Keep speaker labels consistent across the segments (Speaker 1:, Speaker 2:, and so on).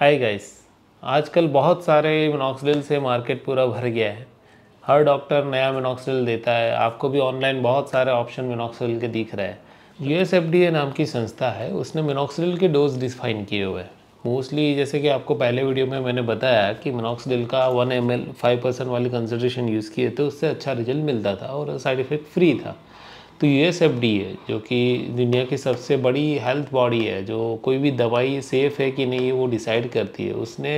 Speaker 1: hi guys आजकल बहुत सारे मिनॉक्सिडिल से मार्केट पूरा भर गया है हर डॉक्टर नया मिनॉक्सिडिल देता है आपको भी ऑनलाइन बहुत सारे ऑप्शन मिनॉक्सिडिल के दिख रहे हैं U S F D A नाम की संस्था है उसने मिनॉक्सिडिल के डोज डिफाइन किए हुए हैं मोस्टली जैसे कि आपको पहले वीडियो में मैंने बताया कि मिनॉक्सिडिल का one M L five percent वाली कंसनट्रेशन यूज़ किए थे उससे अच्छा रिजल्ट मिलता था और साइड इफ़ेक्ट फ्री था तो यू एस जो कि दुनिया की सबसे बड़ी हेल्थ बॉडी है जो कोई भी दवाई सेफ़ है कि नहीं वो डिसाइड करती है उसने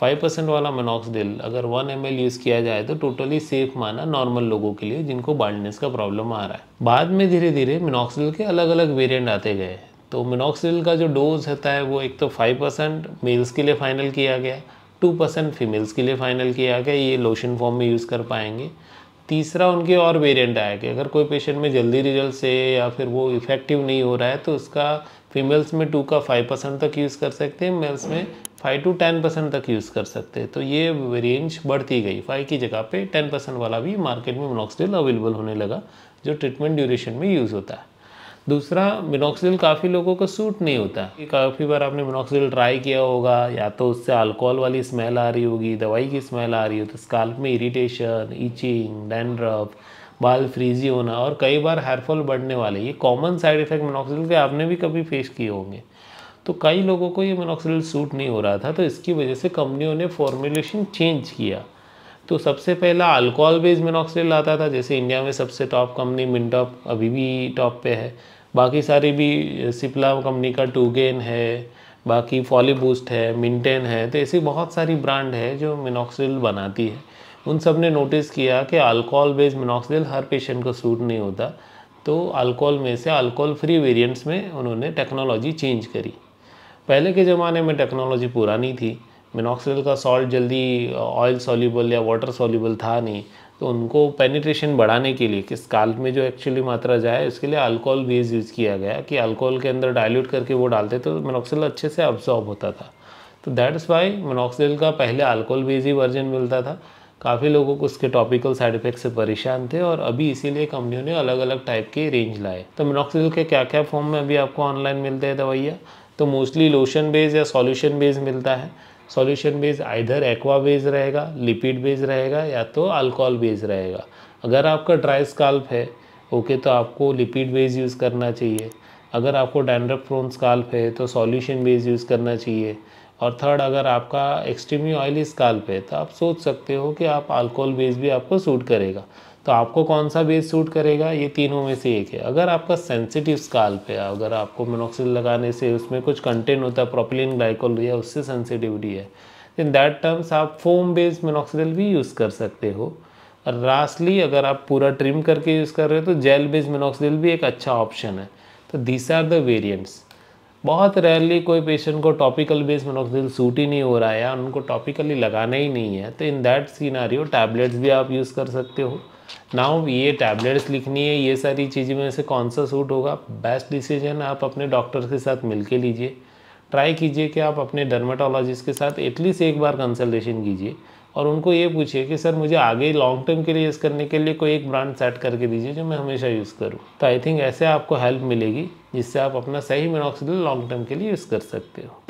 Speaker 1: फाइव परसेंट वाला मनोक्सडिल अगर वन एम यूज़ किया जाए तो टोटली सेफ माना नॉर्मल लोगों के लिए जिनको बाल्डनेस का प्रॉब्लम आ रहा है बाद में धीरे धीरे मिनोक्सडिल के अलग अलग वेरियंट आते गए तो मिनोक्सडिल का जो डोज होता है वो एक तो फाइव परसेंट मेल्स के लिए फ़ाइनल किया गया टू परसेंट फीमेल्स के लिए फ़ाइनल किया गया ये लोशन फॉर्म में यूज़ कर पाएंगे तीसरा उनके और वेरिएंट आया कि अगर कोई पेशेंट में जल्दी रिजल्ट से या फिर वो इफेक्टिव नहीं हो रहा है तो उसका फीमेल्स में टू का फाइव परसेंट तक यूज़ कर सकते हैं मेल्स में फाइव टू टेन परसेंट तक यूज़ कर सकते हैं तो ये रेंज बढ़ती गई फाइव की जगह पे टेन परसेंट वाला भी मार्केट में मोनॉक्सडिल अवेलेबल होने लगा जो ट्रीटमेंट ड्यूरेशन में यूज़ होता है दूसरा मिनोक्सिल काफ़ी लोगों को सूट नहीं होता काफ़ी बार आपने मिनोक्सिल ट्राई किया होगा या तो उससे अल्कोहल वाली स्मेल आ रही होगी दवाई की स्मेल आ रही हो तो स्काल्प में इरीटेशन ईचिंग डैंड्रफ बाल फ्रीजी होना और कई बार हेयरफॉल बढ़ने वाले ये कॉमन साइड इफेक्ट मिनोक्सिल के आपने भी कभी फेस किए होंगे तो कई लोगों को ये मिनोक्सिल सूट नहीं हो रहा था तो इसकी वजह से कंपनियों ने फॉर्मुलेशन चेंज किया तो सबसे पहला अल्कोहल बेस्ड मिनोक्सिल आता था जैसे इंडिया में सबसे टॉप कंपनी मिनटॉप अभी भी टॉप पे है बाकी सारे भी सिप्ला कंपनी का टूगेन है बाकी फॉली बूस्ट है मिंटेन है तो ऐसी बहुत सारी ब्रांड है जो मिनोक्सिल बनाती है उन सब ने नोटिस किया कि अल्कोहल बेस्ड मिनोक्सिल हर पेशेंट को सूट नहीं होता तो अल्कोहल में से अल्कोहल फ्री वेरिएंट्स में उन्होंने टेक्नोलॉजी चेंज करी पहले के ज़माने में टेक्नोलॉजी पुरानी थी मिनोक्सिल का सॉल्ट जल्दी ऑयल सॉल्यूबल या वाटर सॉल्यूबल था नहीं तो उनको पेनिट्रेशन बढ़ाने के लिए किस काल में जो एक्चुअली मात्रा जाए इसके लिए अल्कोहल बेस यूज़ किया गया कि अल्कोहल के अंदर डाइल्यूट करके वो डालते तो मिनोक्सिल अच्छे से अब्सॉर्ब होता था तो दैट्स वाई मिनोक्सिल का पहले अल्कोहल बेस ही वर्जन मिलता था काफ़ी लोगों को उसके टॉपिकल साइड इफेक्ट से परेशान थे और अभी इसीलिए कंपनियों ने अलग अलग टाइप के रेंज लाए तो मिनोक्सिल के क्या क्या फॉर्म में अभी आपको ऑनलाइन मिलते हैं दवाइयाँ तो मोस्टली लोशन बेस या सॉल्यूशन बेस मिलता है solution base either aqua base रहेगा लिपिड बेस रहेगा या तो अल्कोहल बेस रहेगा अगर आपका ड्राई स्काल्प है ओके तो आपको लिपिड बेस यूज़ करना चाहिए अगर आपको डैंड्रप्रोन प्रोन स्काल्प है तो सॉल्यूशन बेस यूज़ करना चाहिए और थर्ड अगर आपका एक्सट्रीमली ऑयली स्काल्प है तो आप सोच सकते हो कि आप अल्कोहल बेस भी आपको सूट करेगा तो आपको कौन सा बेस सूट करेगा ये तीनों में से एक है अगर आपका सेंसिटिव पे है अगर आपको मोनोक्सिल लगाने से उसमें कुछ कंटेंट होता है प्रोपिलिन ग्लाइकोल या उससे सेंसिटिविटी है इन दैट टर्म्स आप फोम बेस्ड मोनोक्सिल भी यूज़ कर सकते हो और लास्टली अगर आप पूरा ट्रिम करके यूज़ कर रहे हो तो जेल बेस्ड मिनोक्सिल भी एक अच्छा ऑप्शन है तो दिस आर द वेरियंट्स बहुत रेयरली कोई पेशेंट को टॉपिकल बेस्ड मिनोक्सिल सूट ही नहीं हो रहा है या उनको टॉपिकली लगाना ही नहीं है तो इन दैट सीनारी टैबलेट्स भी आप यूज़ कर सकते हो नाउ ये टैबलेट्स लिखनी है ये सारी चीज़ें में से कौन सा सूट होगा बेस्ट डिसीजन आप अपने डॉक्टर के साथ मिल के लीजिए ट्राई कीजिए कि आप अपने डर्माटोलॉजिस्ट के साथ एटलीस्ट एक बार कंसल्टेशन कीजिए और उनको ये पूछिए कि सर मुझे आगे लॉन्ग टर्म के लिए यूज़ करने के लिए कोई एक ब्रांड सेट करके दीजिए जो मैं हमेशा यूज़ करूँ तो आई थिंक ऐसे आपको हेल्प मिलेगी जिससे आप अपना सही मिनोक्सिडिल लॉन्ग टर्म के लिए यूज़ कर सकते हो